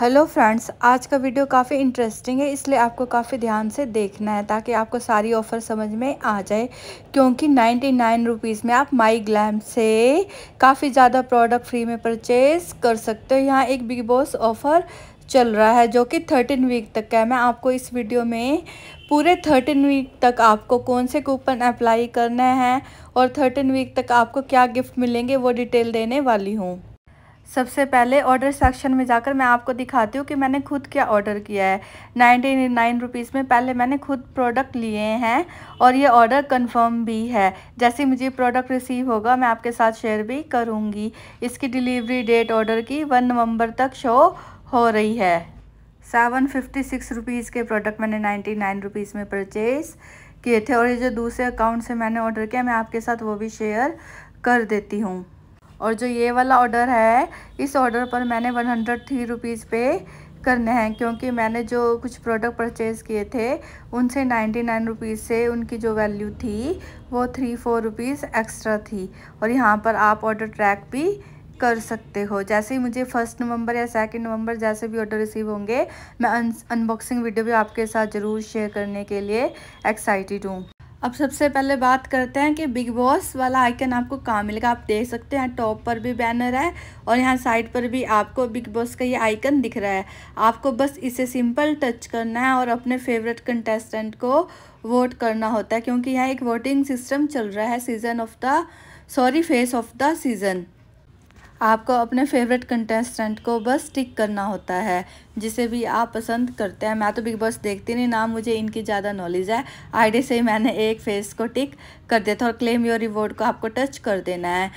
hello friends आज का video काफ़ी इंटरेस्टिंग है इसलिए आपको काफ़ी ध्यान से देखना है ताकि आपको सारी ऑफ़र समझ में आ जाए क्योंकि नाइन्टी नाइन रुपीज़ में आप माई ग्लैम से काफ़ी ज़्यादा प्रोडक्ट फ्री में परचेज़ कर सकते हो यहाँ एक बिग बॉस ऑफ़र चल रहा है जो कि थर्टीन वीक तक का है मैं आपको इस वीडियो में पूरे थर्टीन वीक तक आपको कौन से कूपन अप्लाई करना है और थर्टीन वीक तक आपको क्या गिफ्ट मिलेंगे वो डिटेल देने वाली हूँ सबसे पहले ऑर्डर सेक्शन में जाकर मैं आपको दिखाती हूँ कि मैंने खुद क्या ऑर्डर किया है नाइन्टी नाइन रुपीज़ में पहले मैंने खुद प्रोडक्ट लिए हैं और ये ऑर्डर कंफर्म भी है जैसे मुझे प्रोडक्ट रिसीव होगा मैं आपके साथ शेयर भी करूँगी इसकी डिलीवरी डेट ऑर्डर की वन नवंबर तक शो हो रही है सेवन फिफ्टी सिक्स रुपीज़ के प्रोडक्ट मैंने नाइन्टी नाइन रुपीज़ में परचेज़ किए थे और ये जो दूसरे अकाउंट से मैंने ऑर्डर किया मैं आपके साथ वो भी शेयर कर देती हूँ और जो ये वाला ऑर्डर है इस ऑर्डर पर मैंने वन हंड्रेड थ्री रुपीज़ पे करने हैं क्योंकि मैंने जो कुछ प्रोडक्ट परचेज़ किए थे उनसे नाइन्टी नाइन रुपीज़ से उनकी जो वैल्यू थी वो थ्री फोर रुपीज़ एक्स्ट्रा थी और यहाँ पर आप ऑर्डर ट्रैक भी कर सकते हो जैसे ही मुझे फर्स्ट नवंबर या सेकंड नवंबर जैसे भी ऑर्डर रिसीव होंगे मैं अनबॉक्सिंग वीडियो भी आपके साथ ज़रूर शेयर करने के लिए एक्साइटेड हूँ अब सबसे पहले बात करते हैं कि बिग बॉस वाला आइकन आपको कहाँ मिलेगा आप देख सकते हैं टॉप पर भी बैनर है और यहाँ साइड पर भी आपको बिग बॉस का ये आइकन दिख रहा है आपको बस इसे सिंपल टच करना है और अपने फेवरेट कंटेस्टेंट को वोट करना होता है क्योंकि यहाँ एक वोटिंग सिस्टम चल रहा है season of the sorry face of the season आपको अपने फेवरेट कंटेस्टेंट को बस टिक करना होता है जिसे भी आप पसंद करते हैं मैं तो बिग बॉस देखती नहीं ना मुझे इनकी ज़्यादा नॉलेज है आईडी से ही मैंने एक फेस को टिक कर दिया था और क्लेम योर रिवॉर्ड को आपको टच कर देना है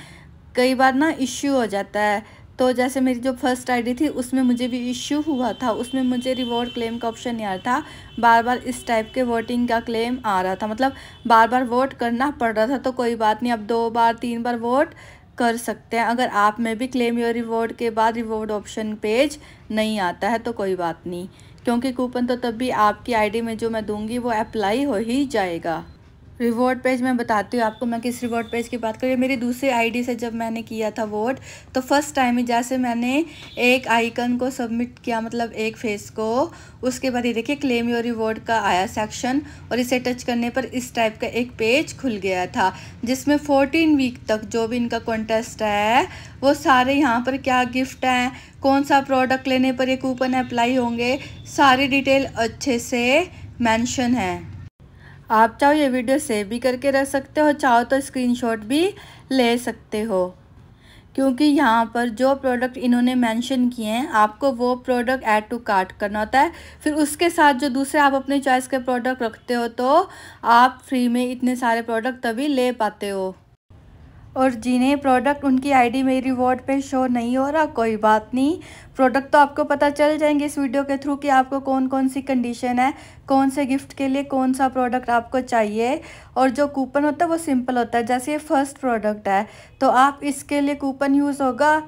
कई बार ना इश्यू हो जाता है तो जैसे मेरी जो फर्स्ट आईडी थी उसमें मुझे भी इश्यू हुआ था उसमें मुझे रिवॉर्ड क्लेम का ऑप्शन नहीं आ रहा था बार बार इस टाइप के वोटिंग का क्लेम आ रहा था मतलब बार बार वोट करना पड़ रहा था तो कोई बात नहीं अब दो बार तीन बार वोट कर सकते हैं अगर आप में भी क्लेम योर रिवॉर्ड के बाद रिवॉर्ड ऑप्शन पेज नहीं आता है तो कोई बात नहीं क्योंकि कूपन तो तब भी आपकी आईडी में जो मैं दूंगी वो अप्लाई हो ही जाएगा रिवॉर्ड पेज मैं बताती हूँ आपको मैं किस रिवॉर्ड पेज की बात करूँ मेरी दूसरी आईडी से जब मैंने किया था वोट तो फर्स्ट टाइम ही जैसे मैंने एक आइकन को सबमिट किया मतलब एक फेस को उसके बाद ये देखिए क्लेम योर रिवॉर्ड का आया सेक्शन और इसे टच करने पर इस टाइप का एक पेज खुल गया था जिसमें फोर्टीन वीक तक जो भी इनका कॉन्टेस्ट है वो सारे यहाँ पर क्या गिफ्ट हैं कौन सा प्रोडक्ट लेने पर ये कूपन अप्लाई होंगे सारी डिटेल अच्छे से मैंशन है आप चाहो ये वीडियो सेव भी करके रख सकते हो चाहो तो स्क्रीनशॉट भी ले सकते हो क्योंकि यहाँ पर जो प्रोडक्ट इन्होंने मेंशन किए हैं आपको वो प्रोडक्ट ऐड टू कार्ट करना होता है फिर उसके साथ जो दूसरे आप अपने चॉइस के प्रोडक्ट रखते हो तो आप फ्री में इतने सारे प्रोडक्ट तभी ले पाते हो और जिन्हें प्रोडक्ट उनकी आईडी मेरी रिवॉर्ड पर शो नहीं हो रहा कोई बात नहीं प्रोडक्ट तो आपको पता चल जाएंगे इस वीडियो के थ्रू कि आपको कौन कौन सी कंडीशन है कौन से गिफ्ट के लिए कौन सा प्रोडक्ट आपको चाहिए और जो कूपन होता है वो सिंपल होता है जैसे ये फर्स्ट प्रोडक्ट है तो आप इसके लिए कूपन यूज़ होगा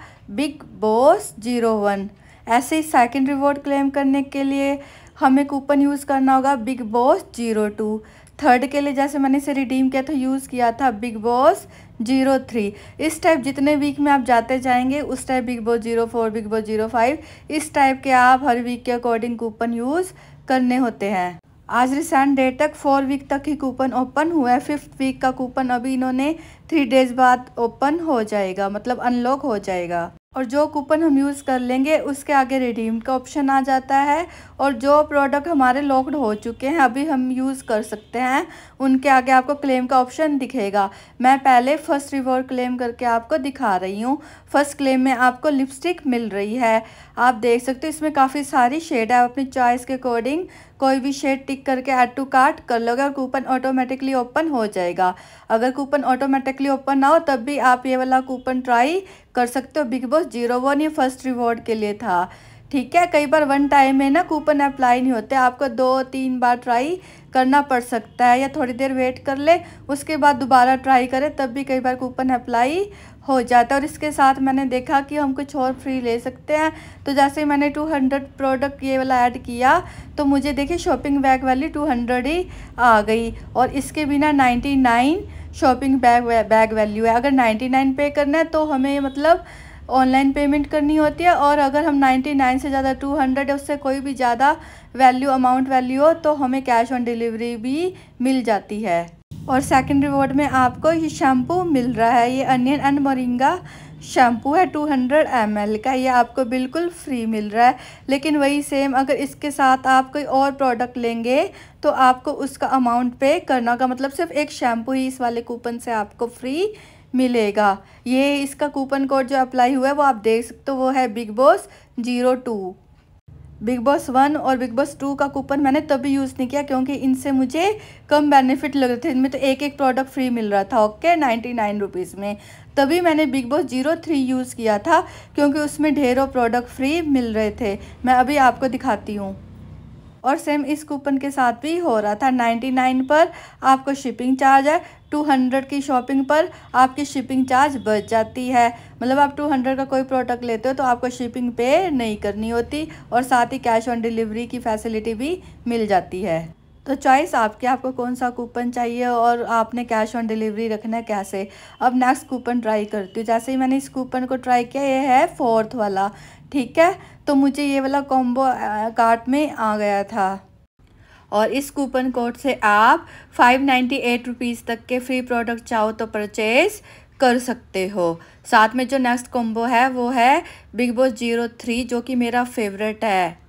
बिग बॉस जीरो वन ऐसे ही सेकेंड रिवॉर्ड क्लेम करने के लिए हमें कूपन यूज़ करना होगा big boss zero two third के लिए जैसे मैंने इसे रिडीम किया था यूज़ किया था बिग बॉस जीरो थ्री इस टाइप जितने वीक में आप जाते जाएंगे उस type big boss zero four big boss zero five इस टाइप के आप हर वीक के अकॉर्डिंग कूपन यूज़ करने होते हैं आज रिसेंट डेट तक फोर वीक तक ही कूपन ओपन हुआ है फिफ्थ वीक का कूपन अभी इन्होंने थ्री डेज बाद ओपन हो जाएगा मतलब अनलॉक हो जाएगा और जो कूपन हम यूज़ कर लेंगे उसके आगे रिडीम का ऑप्शन आ जाता है और जो प्रोडक्ट हमारे लॉक्ड हो चुके हैं अभी हम यूज़ कर सकते हैं उनके आगे आपको क्लेम का ऑप्शन दिखेगा मैं पहले फ़र्स्ट रिवॉर्ड क्लेम करके आपको दिखा रही हूँ फ़र्स्ट क्लेम में आपको लिपस्टिक मिल रही है आप देख सकते हो इसमें काफ़ी सारी शेड है अपनी चॉइस के अकॉर्डिंग कोई भी शेड टिक करके ऐड टू कार्ट कर लोगे और कूपन ऑटोमेटिकली ओपन हो जाएगा अगर कूपन ऑटोमेटिकली ओपन ना हो तब भी आप ये वाला कूपन ट्राई कर सकते हो बिग बॉस जीरो वन ये फर्स्ट रिवॉर्ड के लिए था ठीक है कई बार वन टाइम में ना कूपन अप्लाई नहीं होते आपको दो तीन बार ट्राई करना पड़ सकता है या थोड़ी देर वेट कर ले उसके बाद दोबारा ट्राई करें तब भी कई बार कूपन अप्लाई हो जाता है और इसके साथ मैंने देखा कि हम कुछ और फ्री ले सकते हैं तो जैसे ही मैंने 200 प्रोडक्ट ये वाला ऐड किया तो मुझे देखिए शॉपिंग बैग वाली 200 ही आ गई और इसके बिना 99 शॉपिंग बैग बैग वैल्यू है अगर 99 पे करना है तो हमें मतलब ऑनलाइन पेमेंट करनी होती है और अगर हम 99 से ज़्यादा 200 हंड्रेड उससे कोई भी ज़्यादा वैल्यू अमाउंट वैल्यू हो तो हमें कैश ऑन डिलीवरी भी मिल जाती है और सेकंड रिवॉर्ड में आपको ये शैम्पू मिल रहा है ये अनियन एंड मोरिंगा शैम्पू है 200 हंड्रेड का ये आपको बिल्कुल फ्री मिल रहा है लेकिन वही सेम अगर इसके साथ आप कोई और प्रोडक्ट लेंगे तो आपको उसका अमाउंट पे करना होगा मतलब सिर्फ एक शैम्पू ही इस वाले कूपन से आपको फ्री मिलेगा ये इसका कूपन कोड जो अप्लाई हुआ है वो आप देख सकते हो वो है big boss zero two big boss one और बिग बॉस टू का कूपन मैंने तभी यूज़ नहीं किया क्योंकि इनसे मुझे कम बेनिफिट लग रहे थे इनमें तो एक एक प्रोडक्ट फ्री मिल रहा था ओके नाइन्टी नाइन रुपीज़ में तभी मैंने big boss zero three use किया था क्योंकि उसमें ढेरों प्रोडक्ट फ्री मिल रहे थे मैं अभी आपको दिखाती हूँ और सेम इस कूपन के साथ भी हो रहा था 99 पर आपको शिपिंग चार्ज है 200 की शॉपिंग पर आपकी शिपिंग चार्ज बच जाती है मतलब आप 200 का कोई प्रोडक्ट लेते हो तो आपको शिपिंग पे नहीं करनी होती और साथ ही कैश ऑन डिलीवरी की फैसिलिटी भी मिल जाती है तो चॉइस आपके आपको कौन सा कूपन चाहिए और आपने कैश ऑन डिलीवरी रखना है कैसे अब नेक्स्ट कूपन ट्राई करती हूँ जैसे ही मैंने इस कूपन को ट्राई किया ये है फोर्थ वाला ठीक है तो मुझे ये वाला कॉम्बो कार्ट में आ गया था और इस कूपन कोड से आप फाइव नाइन्टी एट रुपीज़ तक के फ्री प्रोडक्ट चाहो तो परचेज़ कर सकते हो साथ में जो नेक्स्ट कॉम्बो है वो है बिग बॉस जीरो थ्री जो कि मेरा फेवरेट है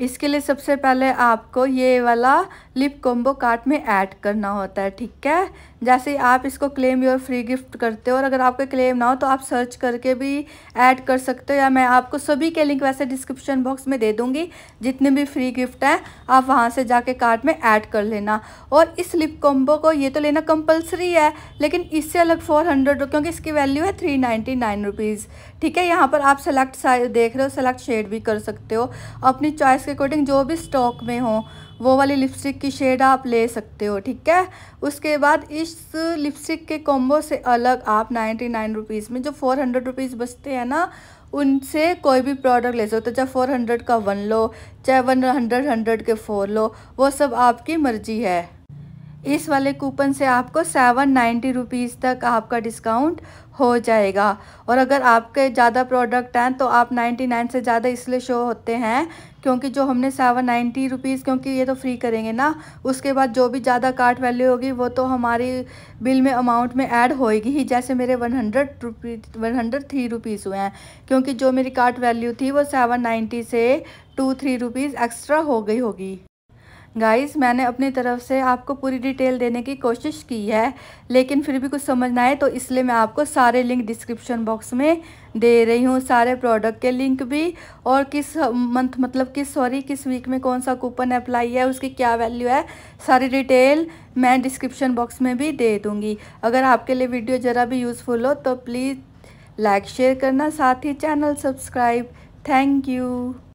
इसके लिए सबसे पहले आपको ये वाला लिप कॉम्बो कार्ट में ऐड करना होता है ठीक है जैसे आप इसको क्लेम योर फ्री गिफ्ट करते हो और अगर आपका क्लेम ना हो तो आप सर्च करके भी ऐड कर सकते हो या मैं आपको सभी के लिंक वैसे डिस्क्रिप्शन बॉक्स में दे दूँगी जितने भी फ्री गिफ्ट हैं आप वहाँ से जाके कार्ट में ऐड कर लेना और इस लिप कॉम्बो को ये तो लेना कंपलसरी है लेकिन इससे अलग फोर हंड्रेड क्योंकि इसकी वैल्यू है थ्री नाइन्टी नाइन रुपीज़ ठीक है यहाँ पर आप सेलेक्ट देख रहे हो सेलेक्ट शेड भी कर सकते हो अपनी चॉइस के अकॉर्डिंग जो भी स्टॉक में हो वो वाली लिपस्टिक की शेड आप ले सकते हो ठीक है उसके बाद इस लिपस्टिक के कॉम्बो से अलग आप नाइन्टी नाइन रुपीज़ में जो फोर हंड्रेड रुपीज़ बचते हैं ना उनसे कोई भी प्रोडक्ट ले सकते हो चाहे फोर हंड्रेड का वन लो चाहे वन हंड्रेड हंड्रेड के फोर लो वो सब आपकी मर्जी है इस वाले कूपन से आपको सेवन नाइन्टी रुपीज़ तक आपका डिस्काउंट हो जाएगा और अगर आपके ज़्यादा प्रोडक्ट हैं तो आप नाइन्टी नाइन से ज़्यादा इसलिए शो होते हैं क्योंकि जो हमने सेवन नाइन्टी रुपीज़ क्योंकि ये तो फ्री करेंगे ना उसके बाद जो भी ज़्यादा कार्ट वैल्यू होगी वो तो हमारी बिल में अमाउंट में ऐड होएगी ही जैसे मेरे one hundred rupees one hundred three rupees हुए हैं क्योंकि जो मेरी कार्ट वैल्यू थी वो सेवन नाइन्टी से टू थ्री रुपीज़ एक्स्ट्रा हो गई होगी गाइस मैंने अपनी तरफ से आपको पूरी डिटेल देने की कोशिश की है लेकिन फिर भी कुछ समझ ना आए तो इसलिए मैं आपको सारे लिंक डिस्क्रिप्शन बॉक्स में दे रही हूँ सारे प्रोडक्ट के लिंक भी और किस मंथ मतलब किस सॉरी किस वीक में कौन सा कूपन अप्लाई है उसकी क्या वैल्यू है सारी डिटेल मैं डिस्क्रिप्शन बॉक्स में भी दे दूँगी अगर आपके लिए वीडियो ज़रा भी यूज़फुल हो तो प्लीज़ लाइक शेयर करना साथ ही चैनल सब्सक्राइब थैंक यू